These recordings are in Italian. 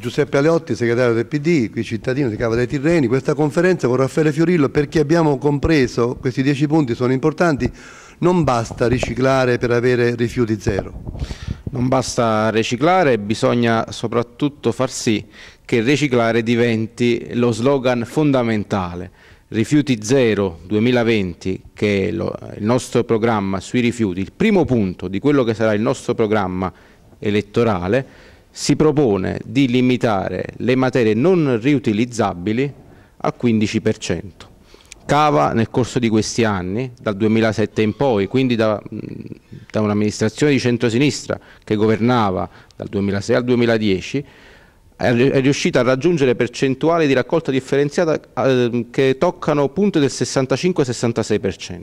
Giuseppe Aleotti, segretario del PD, qui cittadino di Cava dei Tirreni, questa conferenza con Raffaele Fiorillo perché abbiamo compreso, questi dieci punti sono importanti, non basta riciclare per avere rifiuti zero. Non basta riciclare, bisogna soprattutto far sì che riciclare diventi lo slogan fondamentale. Rifiuti Zero 2020, che è lo, il nostro programma sui rifiuti, il primo punto di quello che sarà il nostro programma elettorale, si propone di limitare le materie non riutilizzabili al 15%. Cava nel corso di questi anni, dal 2007 in poi, quindi da, da un'amministrazione di centrosinistra che governava dal 2006 al 2010, è riuscita a raggiungere percentuali di raccolta differenziata ehm, che toccano punte del 65-66%.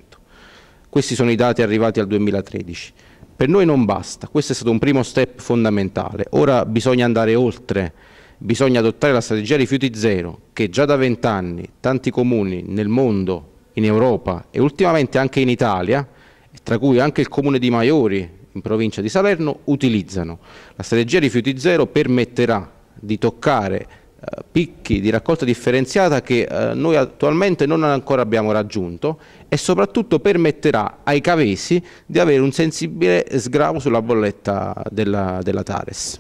Questi sono i dati arrivati al 2013. Per noi non basta, questo è stato un primo step fondamentale, ora bisogna andare oltre, bisogna adottare la strategia rifiuti zero che già da vent'anni tanti comuni nel mondo, in Europa e ultimamente anche in Italia, tra cui anche il comune di Maiori in provincia di Salerno, utilizzano. La strategia rifiuti zero permetterà di toccare eh, picchi di raccolta differenziata che eh, noi attualmente non ancora abbiamo raggiunto e soprattutto permetterà ai cavesi di avere un sensibile sgravo sulla bolletta della, della Tares.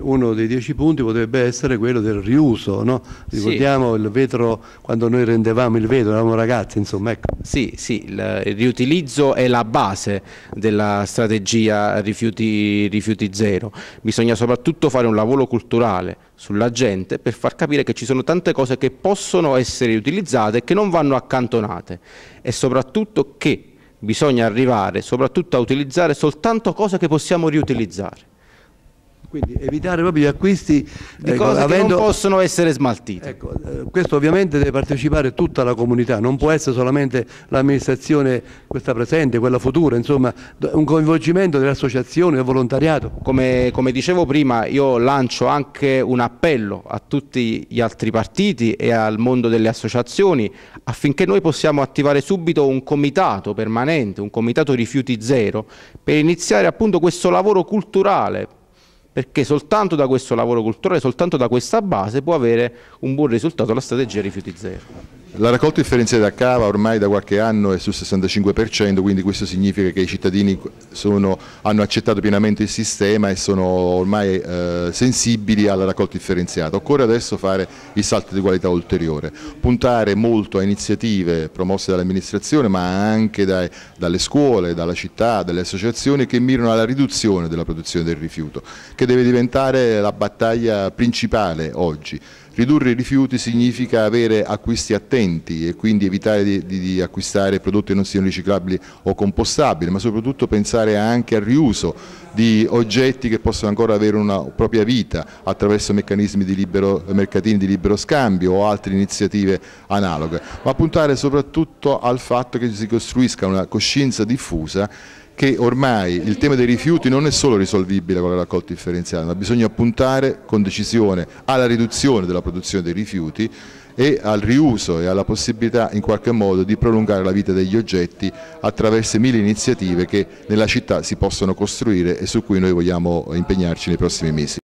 Uno dei dieci punti potrebbe essere quello del riuso, no? ricordiamo sì. il vetro quando noi rendevamo il vetro, eravamo ragazzi, insomma. Ecco. Sì, sì, il riutilizzo è la base della strategia rifiuti, rifiuti zero, bisogna soprattutto fare un lavoro culturale sulla gente per far capire che ci sono tante cose che possono essere utilizzate e che non vanno accantonate e soprattutto che bisogna arrivare soprattutto a utilizzare soltanto cose che possiamo riutilizzare. Quindi evitare proprio gli acquisti di ecco, cose avendo... che non possono essere smaltite. Ecco, eh, questo ovviamente deve partecipare tutta la comunità, non può essere solamente l'amministrazione questa presente, quella futura, insomma un coinvolgimento delle associazioni, del volontariato. Come, come dicevo prima io lancio anche un appello a tutti gli altri partiti e al mondo delle associazioni affinché noi possiamo attivare subito un comitato permanente, un comitato rifiuti zero per iniziare appunto questo lavoro culturale perché soltanto da questo lavoro culturale, soltanto da questa base può avere un buon risultato la strategia rifiuti zero. La raccolta differenziata a cava ormai da qualche anno è sul 65%, quindi questo significa che i cittadini sono, hanno accettato pienamente il sistema e sono ormai eh, sensibili alla raccolta differenziata. Occorre adesso fare il salto di qualità ulteriore, puntare molto a iniziative promosse dall'amministrazione ma anche dai, dalle scuole, dalla città, dalle associazioni che mirano alla riduzione della produzione del rifiuto, che deve diventare la battaglia principale oggi. Ridurre i rifiuti significa avere acquisti attenti recenti e quindi evitare di, di, di acquistare prodotti che non siano riciclabili o compostabili, ma soprattutto pensare anche al riuso di oggetti che possono ancora avere una propria vita attraverso meccanismi di libero, mercatini di libero scambio o altre iniziative analoghe, ma puntare soprattutto al fatto che si costruisca una coscienza diffusa che ormai il tema dei rifiuti non è solo risolvibile con la raccolta differenziata, ma bisogna puntare con decisione alla riduzione della produzione dei rifiuti e al riuso e alla possibilità in qualche modo di prolungare la vita degli oggetti attraverso mille iniziative che nella città si possono costruire e su cui noi vogliamo impegnarci nei prossimi mesi.